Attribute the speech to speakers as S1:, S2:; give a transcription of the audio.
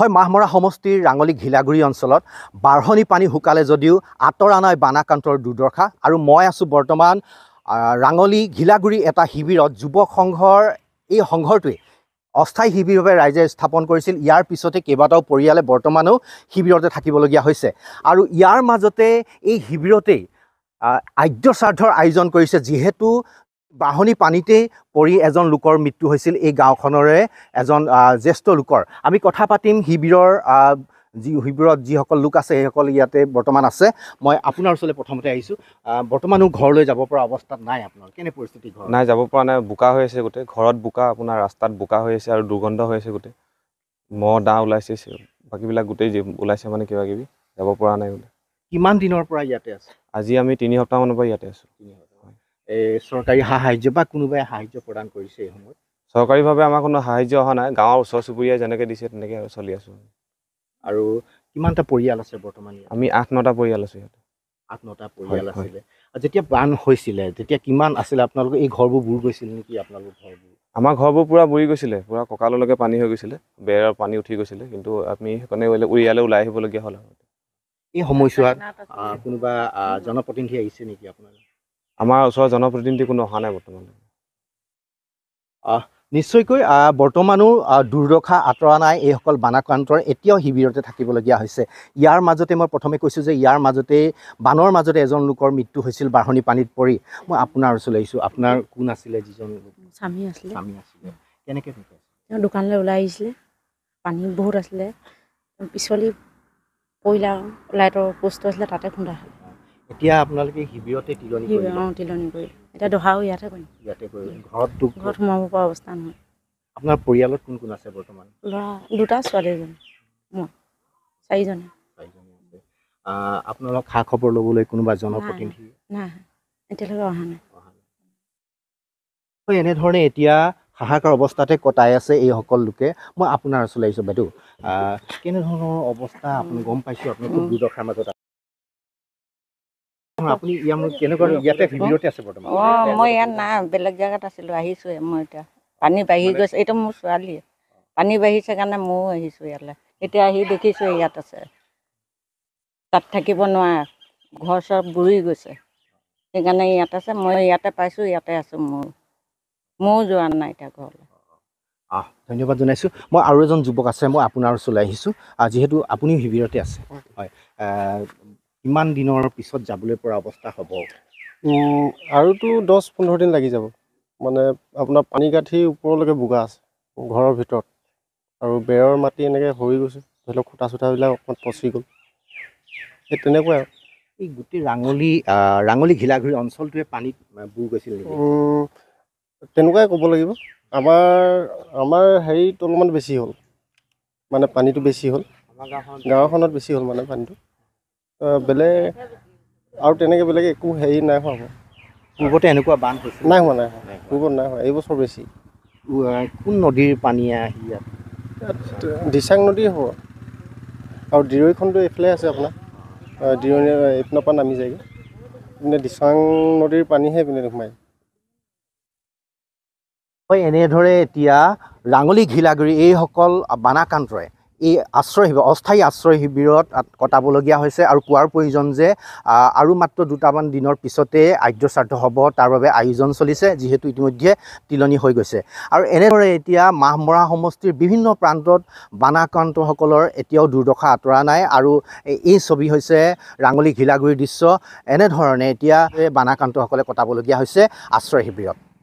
S1: হয় মাহমৰা সমষ্টিৰ ৰাঙলী ঘিলাগুৰি অঞ্চলত বাঢ়নী পানী শুকালে যদিও আঁতৰা নাই বানাকান্তৰ দুৰ্দশা আৰু মই আছোঁ বৰ্তমান ৰাঙলী ঘিলাগুৰি এটা শিবিৰত যুৱ সংঘৰ এই সংঘৰটোৱে অস্থায়ী শিবিৰভাৱে ৰাইজে স্থাপন কৰিছিল ইয়াৰ পিছতে কেইবাটাও পৰিয়ালে বৰ্তমানো শিবিৰতে থাকিবলগীয়া হৈছে আৰু ইয়াৰ মাজতে এই শিবিৰতেই আদ্যশ্ৰাদ্ধৰ আয়োজন কৰিছে যিহেতু বাঁহনি পানীতেই পৰি এজন লোকৰ মৃত্যু হৈছিল এই গাঁওখনৰে এজন জ্যেষ্ঠ লোকৰ আমি কথা পাতিম শিবিৰৰ যি শিবিৰত যিসকল লোক আছে সেইসকল ইয়াতে বৰ্তমান আছে মই আপোনাৰ ওচৰলৈ প্ৰথমতে আহিছোঁ বৰ্তমানো ঘৰলৈ যাব পৰা অৱস্থাত নাই আপোনাৰ কেনে পৰিস্থিতি ঘৰ
S2: নাই যাব পৰা নাই বোকা হৈ আছে গোটেই ঘৰত বোকা আপোনাৰ ৰাস্তাত বোকা হৈ আছে আৰু দুৰ্গন্ধ হৈ আছে গোটেই মহ দাঁ ওলাইছে বাকীবিলাক গোটেই ওলাইছে মানে কিবা কিবি যাব পৰা নাই বোলে
S1: কিমান দিনৰ পৰা ইয়াতে আছে
S2: আজি আমি তিনি সপ্তাহমানৰ পৰা ইয়াতে আছোঁ তিনি সপ্তাহ
S1: চৰকাৰী সাহাৰ্য বা কোনোবাই সাহাৰ্য প্ৰদান কৰিছে এই সময়ত
S2: চৰকাৰীভাৱে আমাৰ কোনো সাহাৰ্য অহা নাই গাঁৱৰ ওচৰ চুবুৰীয়াই যেনেকৈ দিছে তেনেকৈ আৰু
S1: চলি আছোঁ আৰু কিমানটা পৰিয়াল আছে বৰ্তমান আমি আঠ নটা পৰিয়াল আছোঁ ইয়াত আঠ নটা পৰিয়াল আছিলে যেতিয়া বান হৈছিলে তেতিয়া কিমান আছিলে আপোনালোকৰ এই ঘৰবোৰ বুৰ গৈছিল
S2: নেকি আপোনালোকৰ ঘৰবোৰ আমাৰ ঘৰবোৰ পূৰা বুৰি গৈছিলে পূৰা কঁকাললৈকে পানী হৈ গৈছিলে বেৰৰ পানী উঠি গৈছিলে কিন্তু আমি সেইকাৰণে উৰিয়ালে ওলাই আহিবলগীয়া হ'ল আৰু
S1: এই সময়ছোৱাত কোনোবা জনপ্ৰতিনিধি আহিছে নেকি আপোনালোকে আমাৰ ওচৰৰ জনপ্ৰতিনিধি কোনো অহা নাই বৰ্তমান নিশ্চয়কৈ বৰ্তমানো দুৰ্দশা আঁতৰা নাই এইসকল বানাক্ৰান্তৰ এতিয়াও শিবিৰতে থাকিবলগীয়া হৈছে ইয়াৰ মাজতে মই প্ৰথমে কৈছোঁ যে ইয়াৰ মাজতে বানৰ মাজতে এজন লোকৰ মৃত্যু হৈছিল বাঢ়নি পানীত পৰি মই আপোনাৰ ওচৰলৈ আহিছোঁ আপোনাৰ কোন আছিলে যিজন
S3: স্বামী আছিলে স্বামী আছিলে কেনেকৈ তেওঁ দোকানলৈ ওলাই আহিছিলে পানী বহুত আছিলে পিছলি কয়লা লাইটৰ পষ্ট আছিলে তাতে খুন্দা আছিলে
S1: এতিয়া আপোনালোকে শিবিৰতে তিলনি
S3: তিলনি কৰি এতিয়া দহাও ইয়াতে কৰিম
S1: ইয়াতে কৰিম ঘৰত ঘৰত
S3: সোমাব পৰা অৱস্থা নহয়
S1: আপোনাৰ পৰিয়ালত কোন কোন আছে বৰ্তমান
S3: ল'ৰা দুটা ছোৱালী এজনী মই চাৰিজনী
S1: আপোনালোক খা খবৰ ল'বলৈ কোনোবা জনপ্ৰতিনিধি
S3: এতিয়ালৈকে অহা নাই
S1: হয় এনেধৰণে এতিয়া হাহাকাৰ অৱস্থাতে কটাই আছে এই সকল লোকে মই আপোনাৰ ওচৰলৈ আহিছোঁ বাইদেউ কেনেধৰণৰ অৱস্থা আপুনি গম পাইছোঁ আপুনি দুৰ্দশাৰ মাজত বেলেগ
S3: জেগাত আছিলো আহিছোৱে মই এতিয়া পানী বাঢ়ি গৈছে এইটো মোৰ ছোৱালীয়ে পানী বাঢ়িছে কাৰণে ময়ো আহিছোঁ ইয়ালৈ এতিয়া আহি দেখিছোঁ ইয়াত আছে তাত থাকিব নোৱাৰা ঘৰ চব বুৰি গৈছে সেইকাৰণে ইয়াত আছে মই ইয়াতে পাইছোঁ ইয়াতে আছোঁ মোৰ ময়ো যোৱা নাই এতিয়া ঘৰলৈ
S1: ধন্যবাদ জনাইছোঁ মই আৰু এজন যুৱক আছে মই আপোনাৰ ওচৰলৈ আহিছোঁ যিহেতু আপুনিও শিবিৰতে আছে হয় কিমান দিনৰ
S3: পিছত যাবলৈ পৰা অৱস্থা হ'ব আৰুতো দহ পোন্ধৰ দিন লাগি যাব মানে আপোনাৰ পানী গাঁঠি ওপৰলৈকে বোগা আছে ঘৰৰ ভিতৰত আৰু বেৰৰ মাটি এনেকৈ সৰি গৈছে ধৰি লওক খুটা চুটাবিলাক অকণমান পচি গ'ল সেই তেনেকুৱাই আৰু এই
S1: গোটেই ৰাঙলী ৰাঙলী ঘিলাঘুৰি অঞ্চলটোৱে পানীত বুৰ গৈছিল
S3: তেনেকুৱাই ক'ব লাগিব আমাৰ আমাৰ হেৰিটো অলপমান বেছি হ'ল মানে পানীটো বেছি হ'ল গাঁওখনত বেছি হ'ল মানে পানীটো বেলেগ আৰু তেনেকৈ বেলেগ একো হেৰি নাই হোৱা মই পূৰ্বতে এনেকুৱা বান্ধ হৈছে নাই হোৱা নাই হোৱা পূৰ্বত নাই হোৱা এইবছৰ বেছি কোন নদীৰ পানী আহি ইয়াত দিচাং নদী হ'ব আৰু দিৰৈখনটো এইফালে আছে আপোনাৰ দিৰৈ এইপিনৰ পৰা নামি যায়গৈ এইপিনে দিচাং নদীৰ পানীহে এইপিনে সোমায়
S1: হয় এনেদৰে এতিয়া ৰাঙলী ঘিলাগুৰি এইসকল বানাকান্তৰে এই আশ্ৰয় শিবিৰ অস্থায়ী আশ্ৰয় শিবিৰত কটাবলগীয়া হৈছে আৰু কোৱাৰ প্ৰয়োজন যে আৰু মাত্ৰ দুটামান দিনৰ পিছতেই আৰ্যশ্ৰাদ্ধ হ'ব তাৰ বাবে আয়োজন চলিছে যিহেতু ইতিমধ্যে তিলনি হৈ গৈছে আৰু এনেদৰে এতিয়া মাহমৰা সমষ্টিৰ বিভিন্ন প্ৰান্তত বানাক্ৰান্তসকলৰ এতিয়াও দুৰ্দশা আঁতৰা নাই আৰু এই ছবি হৈছে ৰাঙলী ঘিলাগুৰিৰ দৃশ্য এনেধৰণে এতিয়া বানাক্ৰান্তসকলে কটাবলগীয়া হৈছে আশ্ৰয় শিবিৰত